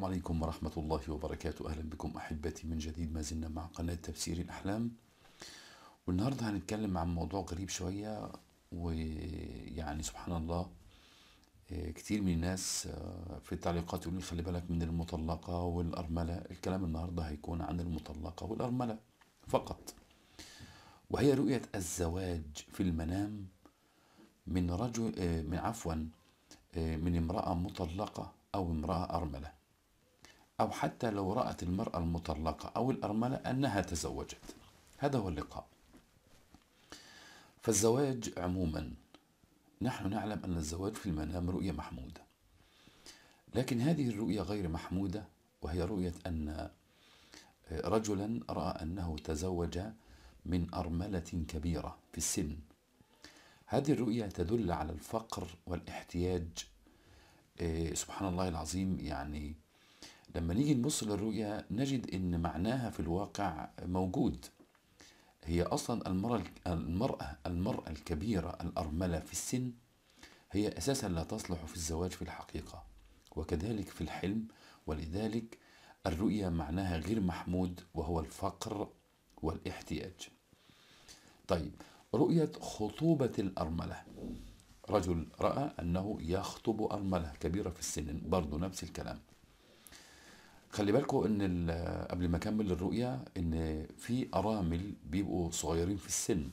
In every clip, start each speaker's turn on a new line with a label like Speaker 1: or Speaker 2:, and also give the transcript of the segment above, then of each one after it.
Speaker 1: السلام عليكم ورحمة الله وبركاته أهلا بكم أحبتي من جديد ما زلنا مع قناة تفسير الأحلام والنهاردة هنتكلم عن موضوع غريب شوية ويعني سبحان الله آه، كتير من الناس آه، في التعليقات يقولون خلي بالك من المطلقة والأرملة الكلام النهاردة هيكون عن المطلقة والأرملة فقط وهي رؤية الزواج في المنام من رجل آه، من عفوا من امرأة مطلقة أو امرأة أرملة أو حتى لو رأت المرأة المطلقة أو الأرملة أنها تزوجت هذا هو اللقاء فالزواج عموما نحن نعلم أن الزواج في المنام رؤية محمودة لكن هذه الرؤية غير محمودة وهي رؤية أن رجلا رأى أنه تزوج من أرملة كبيرة في السن هذه الرؤية تدل على الفقر والاحتياج إيه، سبحان الله العظيم يعني لما نيجي نبص للرؤية نجد إن معناها في الواقع موجود هي أصلا المرأة المرأة المرأة الكبيرة الأرملة في السن هي أساسا لا تصلح في الزواج في الحقيقة وكذلك في الحلم ولذلك الرؤية معناها غير محمود وهو الفقر والاحتياج طيب رؤية خطوبة الأرملة رجل رأى أنه يخطب أرملة كبيرة في السن برضو نفس الكلام خلي بالكم ان قبل ما اكمل الرؤيه ان في ارامل بيبقوا صغيرين في السن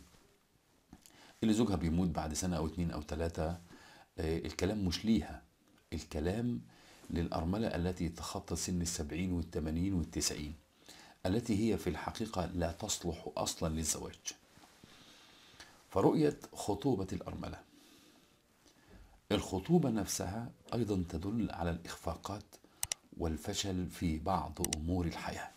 Speaker 1: اللي زوجها بيموت بعد سنه او اتنين او تلاته آه، الكلام مش ليها الكلام للأرملة التي تخطى سن السبعين والثمانين والتسعين التي هي في الحقيقة لا تصلح أصلا للزواج فرؤية خطوبة الأرملة الخطوبة نفسها أيضا تدل على الإخفاقات والفشل في بعض أمور الحياة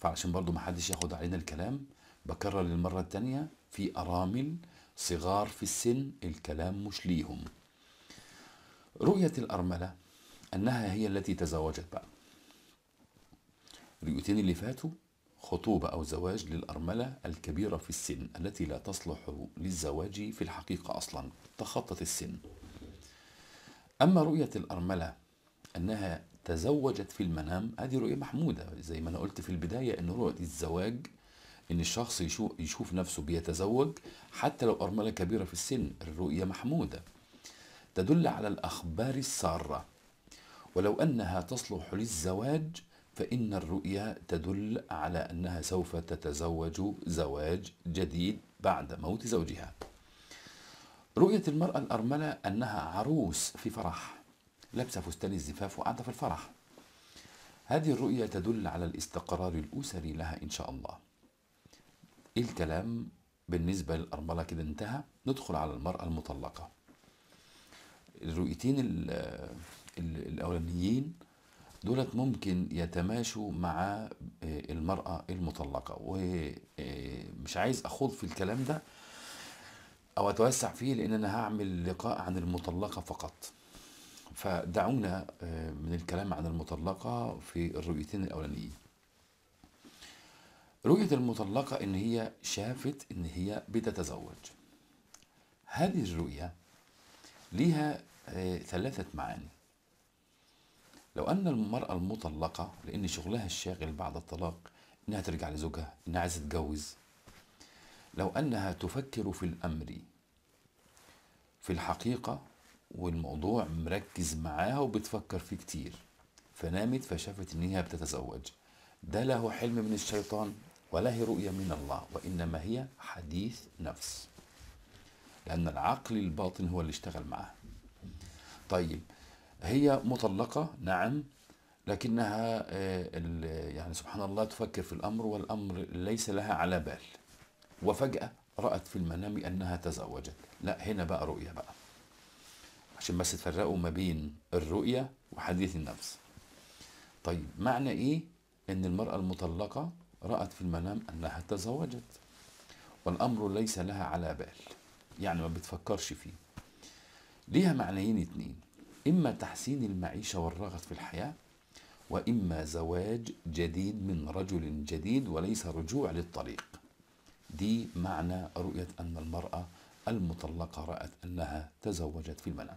Speaker 1: فعشان برضو ما حدش ياخد علينا الكلام بكرر للمرة التانية في أرامل صغار في السن الكلام مش ليهم رؤية الأرملة أنها هي التي تزوجت بقى رؤيتين اللي فاتوا خطوبة أو زواج للأرملة الكبيرة في السن التي لا تصلح للزواج في الحقيقة أصلا تخطت السن أما رؤية الأرملة أنها تزوجت في المنام هذه رؤية محمودة زي ما أنا قلت في البداية أن رؤية الزواج أن الشخص يشوف نفسه بيتزوج حتى لو أرملة كبيرة في السن الرؤية محمودة تدل على الأخبار السارة ولو أنها تصلح للزواج فإن الرؤيا تدل على أنها سوف تتزوج زواج جديد بعد موت زوجها رؤية المرأة الأرملة أنها عروس في فرح لابسة فستان الزفاف وقاعدة في الفرح هذه الرؤية تدل على الاستقرار الأسري لها إن شاء الله إيه الكلام بالنسبة للأرملة كده انتهى ندخل على المرأة المطلقة الرؤيتين الأولانيين دولت ممكن يتماشوا مع آه، المرأة المطلقة ومش آه، عايز أخوض في الكلام ده أو أتوسع فيه لأن أنا هعمل لقاء عن المطلقة فقط فدعونا آه، من الكلام عن المطلقة في الرؤيتين الأولانيين رؤية المطلقة إن هي شافت إن هي بتتزوج هذه الرؤية ليها آه، ثلاثة معاني لو أن المرأة المطلقة لأن شغلها الشاغل بعد الطلاق إنها ترجع لزوجها إنها عايزة تتجوز لو أنها تفكر في الأمر في الحقيقة والموضوع مركز معاها وبتفكر فيه كتير فنامت فشافت ان هي بتتزوج ده له حلم من الشيطان ولا هي رؤية من الله وإنما هي حديث نفس لأن العقل الباطن هو اللي اشتغل معاها طيب هي مطلقة نعم لكنها آه، يعني سبحان الله تفكر في الأمر والأمر ليس لها على بال وفجأة رأت في المنام أنها تزوجت لا هنا بقى رؤية بقى عشان بس تفرقوا ما بين الرؤية وحديث النفس طيب معنى ايه ان المرأة المطلقة رأت في المنام انها تزوجت والامر ليس لها على بال يعني ما بتفكرش فيه ليها معنيين اتنين اما تحسين المعيشة والرغد في الحياة واما زواج جديد من رجل جديد وليس رجوع للطريق دي معنى رؤية ان المرأة المطلقة رأت انها تزوجت في المنام